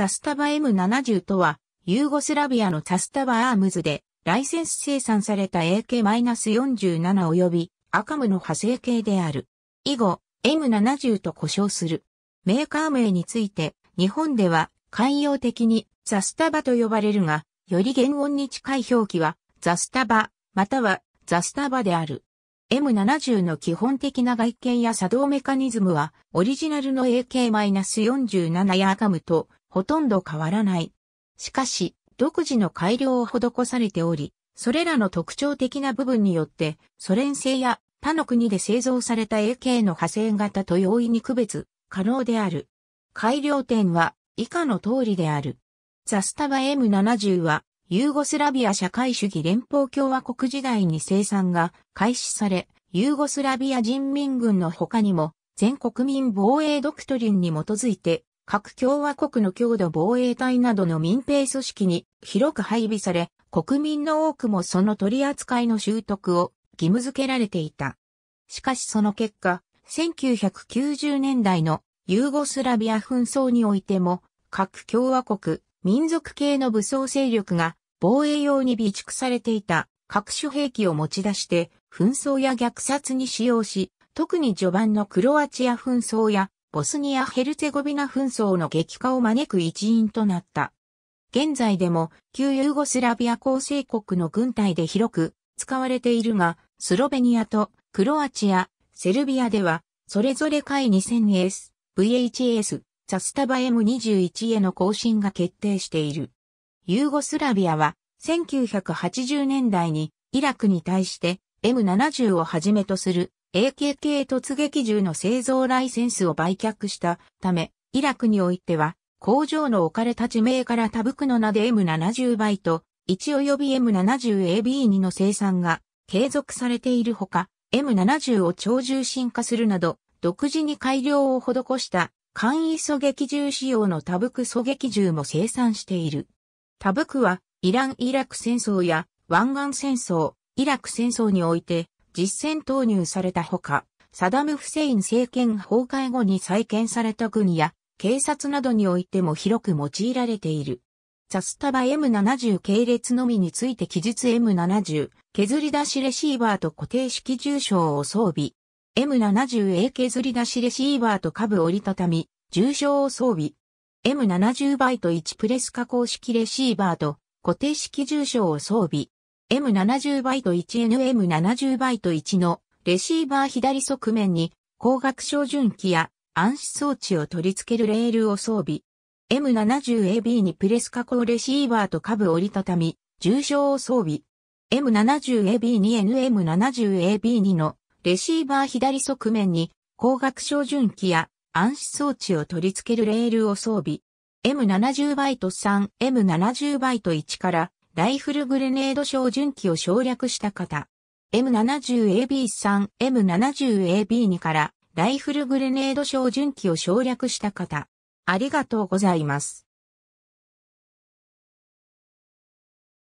ザスタバ M70 とは、ユーゴスラビアのザスタバアームズで、ライセンス生産された AK-47 及び、アカムの派生系である。以後、M70 と呼称する。メーカー名について、日本では、慣用的に、ザスタバと呼ばれるが、より原音に近い表記は、ザスタバ、または、ザスタバである。M70 の基本的な外見や作動メカニズムは、オリジナルの AK-47 やアカムとほとんど変わらない。しかし、独自の改良を施されており、それらの特徴的な部分によって、ソ連製や他の国で製造された AK の派生型と容易に区別可能である。改良点は以下の通りである。ザスタバ M70 はユーゴスラビア社会主義連邦共和国時代に生産が開始され、ユーゴスラビア人民軍の他にも全国民防衛ドクトリンに基づいて各共和国の強度防衛隊などの民兵組織に広く配備され、国民の多くもその取り扱いの習得を義務付けられていた。しかしその結果、1990年代のユーゴスラビア紛争においても、各共和国、民族系の武装勢力が防衛用に備蓄されていた各種兵器を持ち出して紛争や虐殺に使用し、特に序盤のクロアチア紛争やボスニア・ヘルツェゴビナ紛争の激化を招く一因となった。現在でも旧ユーゴスラビア構成国の軍隊で広く使われているが、スロベニアとクロアチア、セルビアでは、それぞれ回 2000S、VHS、ザスタバ M21 への更新が決定している。ユーゴスラビアは、1980年代にイラクに対して M70 をはじめとする AKK 突撃銃の製造ライセンスを売却したため、イラクにおいては、工場の置かれた地名からタブクの名で M70 倍と、1及び M70AB2 の生産が継続されているほか、M70 を超重心化するなど、独自に改良を施した簡易狙撃銃仕様のタブク狙撃銃も生産している。タブクは、イラン・イラク戦争や湾岸戦争、イラク戦争において、実戦投入されたほか、サダム・フセイン政権崩壊後に再建された軍や警察などにおいても広く用いられている。ザスタバ M70 系列のみについて記述 M70 削り出しレシーバーと固定式重傷を装備。M70A 削り出しレシーバーと下部折りたたみ、重傷を装備。M70 バイト1プレス加工式レシーバーと固定式重傷を装備。M70 バイト 1NM70 バイト1のレシーバー左側面に光学照準器や暗視装置を取り付けるレールを装備。M70AB にプレス加工レシーバーと下部折りたたみ、重症を装備。M70AB2NM70AB2 のレシーバー左側面に光学照準器や暗視装置を取り付けるレールを装備。M70 バイト 3M70 バイト1からライフルグレネード照準機を省略した型。M70AB3、M70AB2 からライフルグレネード照準機を省略した方。ありがとうございます。